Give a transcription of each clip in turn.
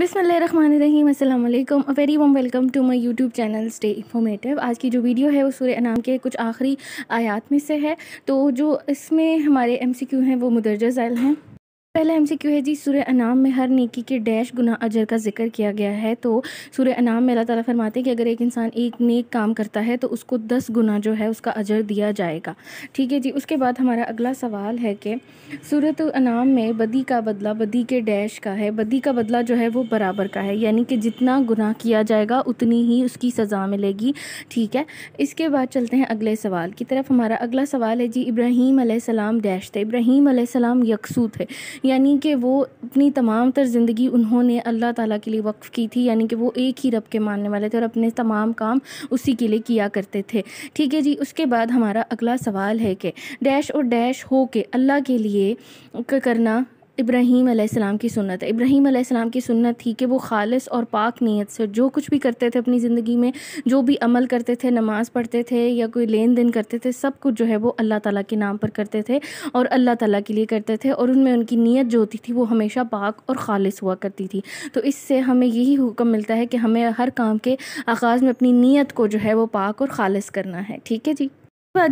बिसमीम अल्लाम a very warm welcome to my YouTube channel stay informative आज की जो वीडियो है वो सूर्य अनाम के कुछ आखिरी आयात में से है तो जो इसमें हमारे एमसीक्यू हैं वो मुदरजा जैल हैं पहला एम है जी सूर्य अनाम में हर नेकी के डैश गुना अजर का जिक्र किया गया है तो सूर्य अनाम में अल्लाह ताला फरमाते हैं कि अगर एक इंसान एक नेक काम करता है तो उसको दस गुना जो है उसका अजर दिया जाएगा ठीक है जी उसके बाद हमारा अगला सवाल है कि सूरत अनाम में बदी का बदला बदी के डैश का है बदी का बदला जो है वो बराबर का है यानी कि जितना गुना किया जाएगा उतनी ही उसकी सज़ा मिलेगी ठीक है इसके बाद चलते हैं अगले सवाल की तरफ हमारा अगला सवाल है जी इब्राहीम डैश थे इब्राहीम यकसू थे यानी कि वो अपनी तमाम तर ज़िंदगी उन्होंने अल्लाह ताला के लिए वक्फ़ की थी यानी कि वो एक ही रब के मानने वाले थे और अपने तमाम काम उसी के लिए किया करते थे ठीक है जी उसके बाद हमारा अगला सवाल है कि डैश और डैश हो के अल्लाह के लिए करना इब्राहीम अलैहिस्सलाम की सुन्नत है इब्राहीम अलैहिस्सलाम की सुन्नत थी कि वो ख़ालस और पाक नीयत से जो कुछ भी करते थे अपनी ज़िंदगी में जो भी अमल करते थे नमाज़ पढ़ते थे या कोई लेन देन करते थे सब कुछ जो है वो अल्लाह ताला के नाम पर करते थे और अल्लाह ताला के लिए करते थे और उनमें उनकी नीयत जो होती थी वो हमेशा पाक और ख़ालस हुआ करती थी तो इससे हमें यही हुक्म मिलता है कि हमें हर काम के आगाज़ में अपनी नीयत को जो है वो पाक और ख़ालस करना है ठीक है जी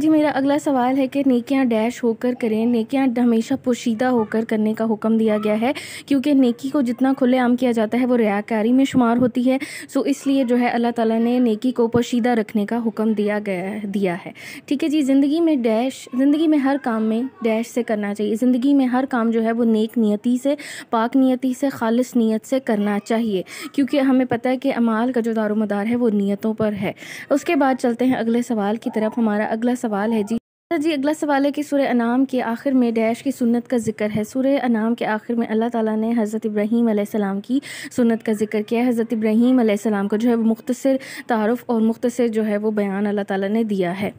जी मेरा अगला सवाल है कि नेकियां डैश होकर करें नेकियां हमेशा पोशीदा होकर करने का हुक्म दिया गया है क्योंकि नेकी को जितना खुलेआम किया जाता है वो रियाकारी में शुमार होती है सो इसलिए जो है अल्लाह ताला ने नेकी को पोशीदा रखने का हुक्म दिया गया दिया है ठीक है जी ज़िंदगी में डैश ज़िंदगी में हर काम में डैश से करना चाहिए ज़िंदगी में हर काम जो है वो नेक नियति से पाक नियति से खालस नीयत से करना चाहिए क्योंकि हमें पता है कि अमाल का जो दारोमदार है वो नीयतों पर है उसके बाद चलते हैं अगले सवाल की तरफ हमारा अगला अगला सवाल है जी अच्छा जी अगला सवाल है कि सुर अनाम के आखिर में डैश की सुन्नत का जिक्र है सुर अनाम के आखिर में अल्लाह ताला ने हज़रत इब्राहीम सलाम की सुन्नत का जिक्र किया है हज़रत इब्राहीम सलाम का जो है वो मुख्तर तारफ़ और मुख्तर जो है वो बयान अल्लाह ताला ने दिया है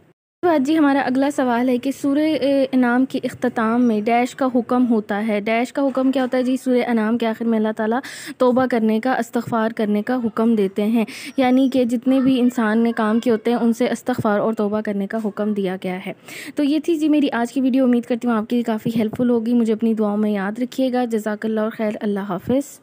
बाद तो जी हमारा अगला सवाल है कि सूर्य इनाम के अख्ताम में डैश का हुक्म होता है डैश का हुक्म क्या होता है जी सूर्य इनाम के आखिर में अल्लाह ताला तोबा करने का अस्तफ़ार करने का हुक्म देते हैं यानी कि जितने भी इंसान ने काम किए होते हैं उनसे अस्तफ़ार और तोबा करने का हुक्म दिया गया है तो ये थी जी मेरी आज की वीडियो उम्मीद करती हूँ आपके लिए काफ़ी हेल्पफुल होगी मुझे अपनी दुआओं में याद रखिएगा जजाकल्ला और खैर अल्लाह हाफिज़